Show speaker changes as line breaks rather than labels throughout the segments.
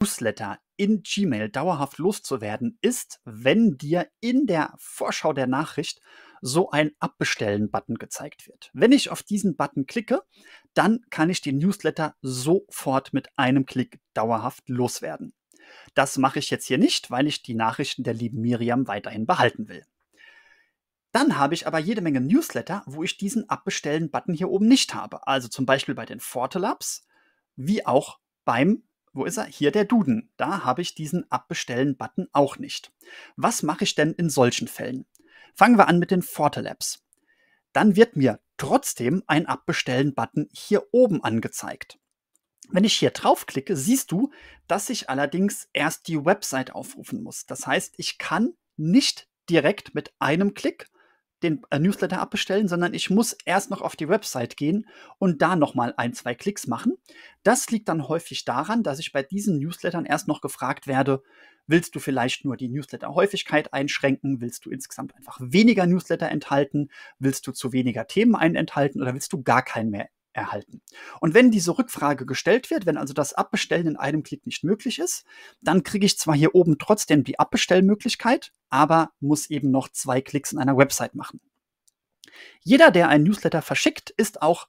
Newsletter in Gmail dauerhaft loszuwerden, ist, wenn dir in der Vorschau der Nachricht so ein Abbestellen-Button gezeigt wird. Wenn ich auf diesen Button klicke, dann kann ich den Newsletter sofort mit einem Klick dauerhaft loswerden. Das mache ich jetzt hier nicht, weil ich die Nachrichten der lieben Miriam weiterhin behalten will. Dann habe ich aber jede Menge Newsletter, wo ich diesen Abbestellen-Button hier oben nicht habe. Also zum Beispiel bei den Fortelabs, wie auch beim wo ist er? Hier der Duden. Da habe ich diesen Abbestellen-Button auch nicht. Was mache ich denn in solchen Fällen? Fangen wir an mit den Fortelabs. Dann wird mir trotzdem ein Abbestellen-Button hier oben angezeigt. Wenn ich hier draufklicke, siehst du, dass ich allerdings erst die Website aufrufen muss. Das heißt, ich kann nicht direkt mit einem Klick den äh, Newsletter abbestellen, sondern ich muss erst noch auf die Website gehen und da nochmal ein, zwei Klicks machen. Das liegt dann häufig daran, dass ich bei diesen Newslettern erst noch gefragt werde, willst du vielleicht nur die Newsletter-Häufigkeit einschränken? Willst du insgesamt einfach weniger Newsletter enthalten? Willst du zu weniger Themen einen enthalten oder willst du gar keinen mehr erhalten. Und wenn diese Rückfrage gestellt wird, wenn also das Abbestellen in einem Klick nicht möglich ist, dann kriege ich zwar hier oben trotzdem die Abbestellmöglichkeit, aber muss eben noch zwei Klicks in einer Website machen. Jeder, der ein Newsletter verschickt, ist auch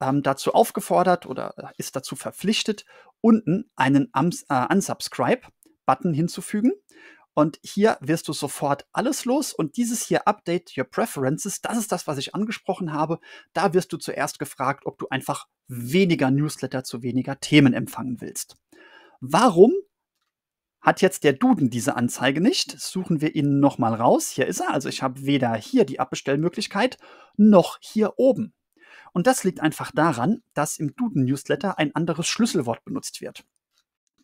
ähm, dazu aufgefordert oder äh, ist dazu verpflichtet, unten einen Ums äh, Unsubscribe-Button hinzufügen. Und hier wirst du sofort alles los. Und dieses hier Update Your Preferences, das ist das, was ich angesprochen habe. Da wirst du zuerst gefragt, ob du einfach weniger Newsletter zu weniger Themen empfangen willst. Warum hat jetzt der Duden diese Anzeige nicht? Suchen wir ihn nochmal raus. Hier ist er. Also ich habe weder hier die Abbestellmöglichkeit noch hier oben. Und das liegt einfach daran, dass im Duden-Newsletter ein anderes Schlüsselwort benutzt wird.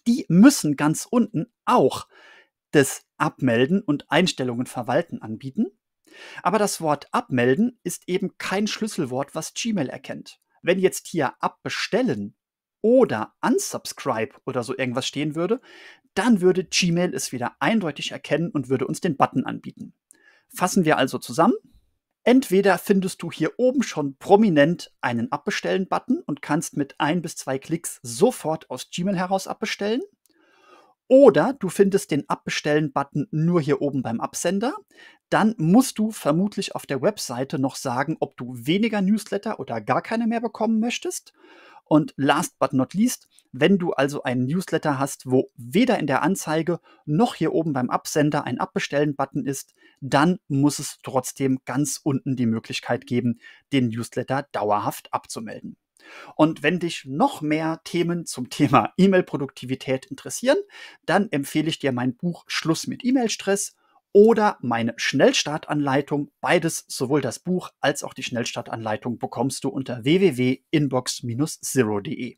Die müssen ganz unten auch des Abmelden und Einstellungen verwalten anbieten. Aber das Wort abmelden ist eben kein Schlüsselwort, was Gmail erkennt. Wenn jetzt hier abbestellen oder unsubscribe oder so irgendwas stehen würde, dann würde Gmail es wieder eindeutig erkennen und würde uns den Button anbieten. Fassen wir also zusammen. Entweder findest du hier oben schon prominent einen Abbestellen-Button und kannst mit ein bis zwei Klicks sofort aus Gmail heraus abbestellen. Oder du findest den Abbestellen-Button nur hier oben beim Absender. Dann musst du vermutlich auf der Webseite noch sagen, ob du weniger Newsletter oder gar keine mehr bekommen möchtest. Und last but not least, wenn du also einen Newsletter hast, wo weder in der Anzeige noch hier oben beim Absender ein Abbestellen-Button ist, dann muss es trotzdem ganz unten die Möglichkeit geben, den Newsletter dauerhaft abzumelden. Und wenn dich noch mehr Themen zum Thema E-Mail-Produktivität interessieren, dann empfehle ich dir mein Buch Schluss mit E-Mail-Stress oder meine Schnellstartanleitung. Beides, sowohl das Buch als auch die Schnellstartanleitung, bekommst du unter www.inbox-zero.de.